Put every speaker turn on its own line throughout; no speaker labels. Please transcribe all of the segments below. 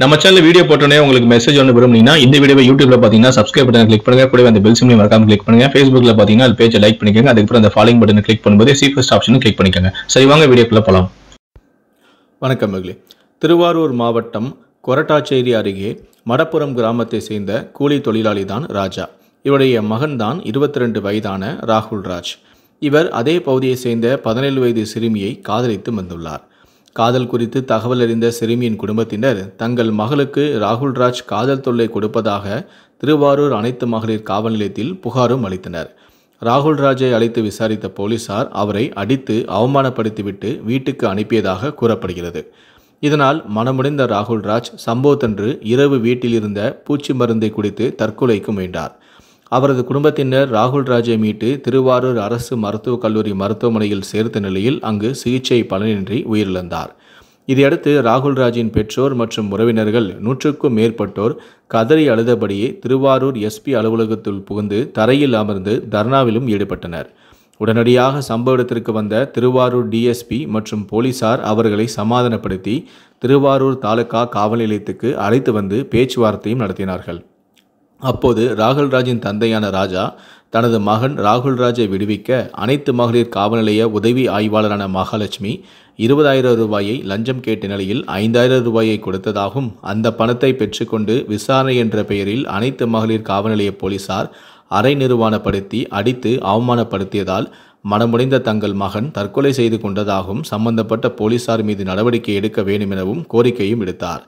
நம்ம channel video போட்டோன்னே உங்களுக்கு மெசேஜ் ஒன்று விரும்புனீங்கன்னா இந்த வீடியோ யூடியூப்ல பார்த்தீங்கன்னா சப்ஸ்கிரைப் பட்டன் கிளிக் பண்ணுங்க கூட அந்த பெல் சிம்லையும் மறக்காம கிளிக் பண்ணுங்க ஃபேஸ்புக்ல பார்த்தீங்கன்னா அது பேஜை லைக் பண்ணிக்கோங்க அதுக்கப்புறம் அந்த ஃபாலோயிங் பட்டன் கிளிக் பண்ணும்போது சீஃபஸ்ட் ஆப்ஷனும் கிளிக் பண்ணிக்கோங்க சரி வாங்க வீடியோக்குள்ள போகலாம் வணக்கம் மகளே திருவாரூர் மாவட்டம் கொரட்டாச்சேரி அருகே மடப்புறம் கிராமத்தை சேர்ந்த கூலி தொழிலாளி தான் ராஜா இவருடைய மகன்தான் இருபத்தி ரெண்டு வயதான ராகுல் ராஜ் இவர் அதே பகுதியை சேர்ந்த பதினேழு வயது சிறுமியை காதலித்து வந்துள்ளார் காதல் குறித்து தகவல் அறிந்த சிறுமியின் குடும்பத்தினர் தங்கள் மகளுக்கு ராகுல்ராஜ் காதல் தொல்லை கொடுப்பதாக திருவாரூர் அனைத்து மகளிர் காவல் நிலையத்தில் புகாரும் அளித்தனர் ராகுல்ராஜை அழைத்து விசாரித்த போலீசார் அவரை அடித்து அவமானப்படுத்திவிட்டு வீட்டுக்கு அனுப்பியதாக கூறப்படுகிறது இதனால் மனமுடைந்த ராகுல்ராஜ் சம்பவத்தன்று இரவு வீட்டில் இருந்த பூச்சி மருந்தை குடித்து தற்கொலைக்கு முயன்றார் அவரது குடும்பத்தினர் ராகுல் ராஜை மீட்டு திருவாரூர் அரசு மருத்துவக் கல்லூரி மருத்துவமனையில் சேர்த்த நிலையில் அங்கு சிகிச்சை பலனின்றி உயிரிழந்தார் இதையடுத்து ராகுல் ராஜின் பெற்றோர் மற்றும் உறவினர்கள் நூற்றுக்கும் மேற்பட்டோர் கதறி அழுதபடியே திருவாரூர் எஸ்பி அலுவலகத்தில் புகுந்து தரையில் அமர்ந்து தர்ணாவிலும் ஈடுபட்டனர் உடனடியாக சம்பவ இடத்திற்கு வந்த திருவாரூர் டிஎஸ்பி மற்றும் போலீசார் அவர்களை சமாதானப்படுத்தி திருவாரூர் தாலுகா காவல் நிலையத்துக்கு அழைத்து வந்து பேச்சுவார்த்தையும் நடத்தினார்கள் அப்போது ராகுல்ராஜின் தந்தையான ராஜா தனது மகன் ராகுல்ராஜை விடுவிக்க அனைத்து மகளிர் காவல்நிலைய உதவி ஆய்வாளரான மகாலட்சுமி இருபதாயிரம் ரூபாயை லஞ்சம் கேட்ட நிலையில் ஐந்தாயிரம் ரூபாயை கொடுத்ததாகவும் அந்த பணத்தை பெற்றுக்கொண்டு விசாரணை என்ற பெயரில் அனைத்து மகளிர் காவல்நிலைய போலீசார் அரை நிறுவனப்படுத்தி அடித்து அவமானப்படுத்தியதால் மனமுடைந்த தங்கள் மகன் தற்கொலை செய்து கொண்டதாகவும் சம்பந்தப்பட்ட போலீசார் மீது நடவடிக்கை எடுக்க வேண்டும் எனவும் கோரிக்கையும் விடுத்தார்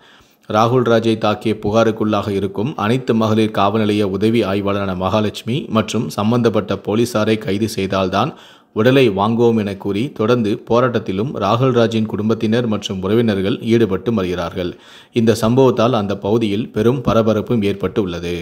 ராகுல் ராஜை தாக்கிய புகாருக்குள்ளாக இருக்கும் அனைத்து மகளிர் காவல்நிலைய உதவி ஆய்வாளரான மகாலட்சுமி மற்றும் சம்பந்தப்பட்ட போலீசாரை கைது செய்தால்தான் உடலை வாங்குவோம் என கூறி தொடர்ந்து போராட்டத்திலும் ராகுல் ராஜின் குடும்பத்தினர் மற்றும் உறவினர்கள் ஈடுபட்டு வருகிறார்கள் இந்த சம்பவத்தால் அந்த பகுதியில் பெரும் பரபரப்பும் ஏற்பட்டு உள்ளது